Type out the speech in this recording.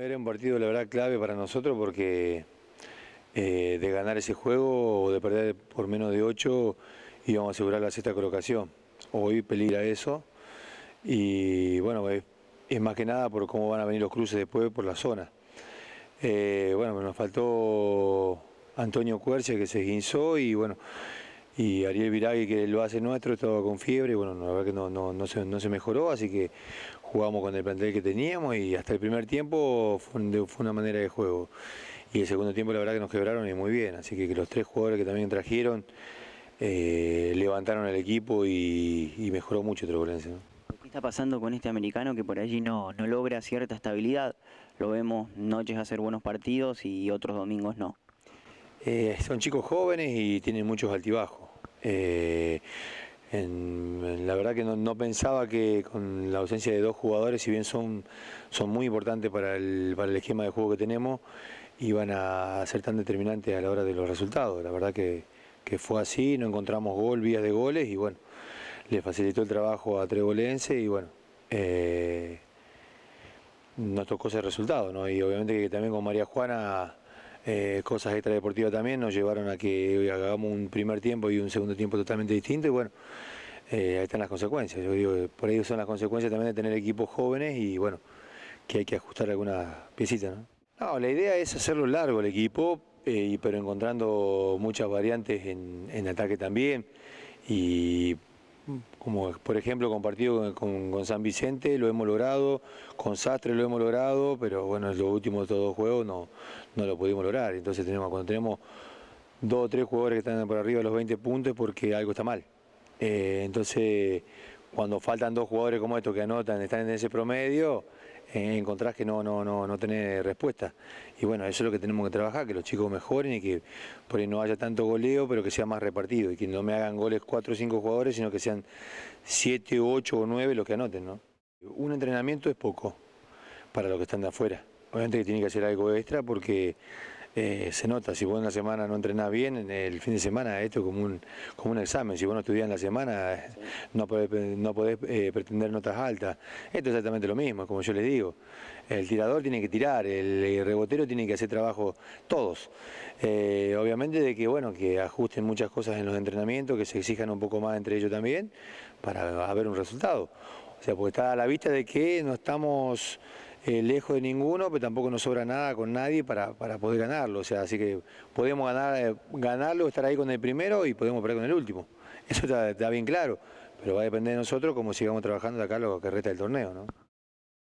era un partido, la verdad, clave para nosotros porque eh, de ganar ese juego o de perder por menos de 8 íbamos a asegurar la sexta colocación. Hoy peligra eso y bueno, es, más que nada por cómo van a venir los cruces después por la zona. Eh, bueno, nos faltó Antonio Cuercia que se guinzó y bueno, y Ariel Viragui que lo hace nuestro, estaba con fiebre, bueno, la verdad que no, se, mejoró, así que jugamos con el plantel que teníamos y hasta el primer tiempo fue, una manera de juego. Y el segundo tiempo la verdad que nos quebraron y muy bien, así que, los tres jugadores que también trajeron eh, levantaron el equipo y, mejoró mucho el Trebolense. ¿Qué está pasando con este americano que por allí no, no logra cierta estabilidad? Lo vemos noches hacer buenos partidos y otros domingos no. Eh, son chicos jóvenes y tienen muchos altibajos. Eh, la verdad que no, pensaba que con la ausencia de dos jugadores, si bien son, son muy importantes para el, para el esquema de juego que tenemos, iban a ser tan determinantes a la hora de los resultados. La verdad que, fue así, no encontramos gol, vías de goles y bueno, le facilitó el trabajo a Trebolense y bueno, eh, nos tocó ese resultado, ¿no? Y obviamente que también con María Juana eh, cosas extradeportivas también nos llevaron a que hagamos un primer tiempo y un segundo tiempo totalmente distinto y bueno, eh, ahí están las consecuencias. Yo digo, por ahí son las consecuencias también de tener equipos jóvenes y bueno, que hay que ajustar algunas piecitas. ¿no? la idea es hacerlo largo el equipo, eh, pero encontrando muchas variantes en, ataque también como por ejemplo compartido con, con, San Vicente, lo hemos logrado, con Sastre lo hemos logrado, pero bueno, en los últimos dos juegos no, no lo pudimos lograr. Entonces tenemos, cuando tenemos dos o tres jugadores que están por arriba de los 20 puntos es porque algo está mal. Eh, entonces cuando faltan dos jugadores como estos que anotan, están en ese promedio, eh, encontrás que no, no, no, no tenés respuesta. Y bueno, eso es lo que tenemos que trabajar, que los chicos mejoren y que por ahí no haya tanto goleo, pero que sea más repartido y que no me hagan goles cuatro o cinco jugadores, sino que sean siete, ocho o nueve los que anoten. ¿no? Un entrenamiento es poco para los que están de afuera. Obviamente que tiene que hacer algo extra porque eh, se nota, si vos en la semana no entrenás bien, en el fin de semana esto es como un, como un examen, si vos no estudiás en la semana no podés, no eh, pretender notas altas, esto es exactamente lo mismo, como yo les digo, el tirador tiene que tirar, el rebotero tiene que hacer trabajo, todos, eh, obviamente de que bueno, que ajusten muchas cosas en los entrenamientos, que se exijan un poco más entre ellos también, para haber un resultado, o sea, porque está a la vista de que no estamos eh, lejos de ninguno, pero tampoco nos sobra nada con nadie para, poder ganarlo. O sea, así que podemos ganar, eh, ganarlo, estar ahí con el primero y podemos perder con el último. Eso está, bien claro, pero va a depender de nosotros cómo sigamos trabajando de acá lo que reta el torneo. ¿no?